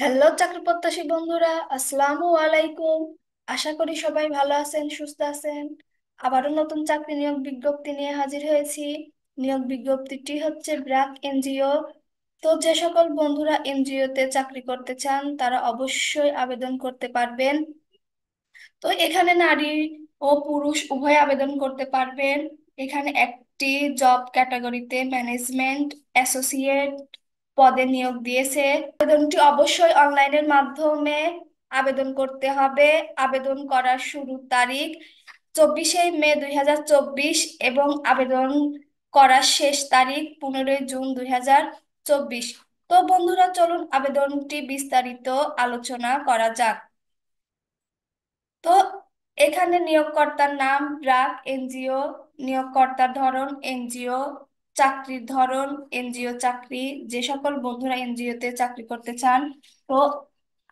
hello চাকরি প্রত্যাশী বন্ধুরা আসসালামু আলাইকুম আশা করি সবাই ভালো আছেন সুস্থ আছেন আবারও নতুন চাকরি নিয়োগ বিজ্ঞপ্তি নিয়ে হাজির হয়েছি নিয়োগ বিজ্ঞপ্তিটি হচ্ছে ব্র্যাক এনজিও তো যে সকল বন্ধুরা এনজিও তে চাকরি করতে চান তারা অবশ্যই আবেদন করতে পারবেন তো এখানে নারী ও পুরুষ উভয় আবেদন করতে পারবেন এখানে একটি জব ক্যাটাগরিতে ম্যানেজমেন্ট অ্যাসোসিয়েট পদে নিয়োগ দিয়েছে আবেদনটি অবশ্যই অনলাইনের মাধ্যমে আবেদন করতে হবে আবেদন করার শুরুর তারিখ চব্বিশে মে দুই এবং আবেদন করার শেষ তারিখ পনেরোই জুন দুই তো বন্ধুরা চলুন আবেদনটি বিস্তারিত আলোচনা করা যাক তো এখানে নিয়োগকর্তার নাম ব্রাক এনজিও নিয়োগকর্তার ধরন এনজিও চাকরির ধরন এনজিও চাকরি যে সকল বন্ধুরা এনজিওতে চাকরি করতে চান তো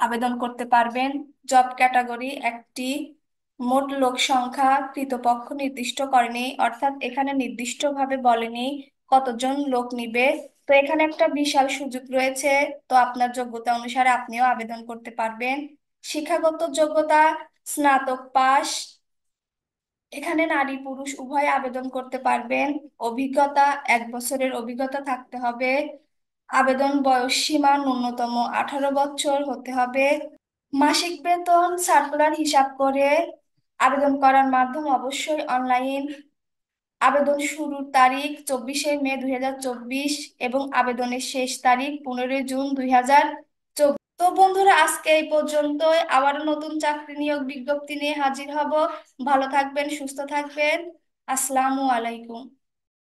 আবেদন করতে পারবেন জব ক্যাটাগরি একটি মোট লোক সংখ্যা কৃতপক্ষ নির্দিষ্ট করেনি অর্থাৎ এখানে নির্দিষ্টভাবে বলেনি কতজন লোক নিবে তো এখানে একটা বিশাল সুযোগ রয়েছে তো আপনার যোগ্যতা অনুসারে আপনিও আবেদন করতে পারবেন শিক্ষাগত যোগ্যতা স্নাতক পাস এখানে নারী পুরুষ উভয় আবেদন করতে পারবেন অভিজ্ঞতা এক বছরের অভিজ্ঞতা থাকতে হবে আবেদন বয়স সীমা ন্যূনতম আঠারো বছর হতে হবে মাসিক বেতন সার্কুলার হিসাব করে আবেদন করার মাধ্যম অবশ্যই অনলাইন আবেদন শুরুর তারিখ চব্বিশে মে দুই এবং আবেদনের শেষ তারিখ পনেরোই জুন দুই তো বন্ধুরা আজকে এই পর্যন্তই আবার নতুন চাকরি নিয়োগ বিজ্ঞপ্তি নিয়ে হাজির হব ভালো থাকবেন সুস্থ থাকবেন আসসালামু আলাইকুম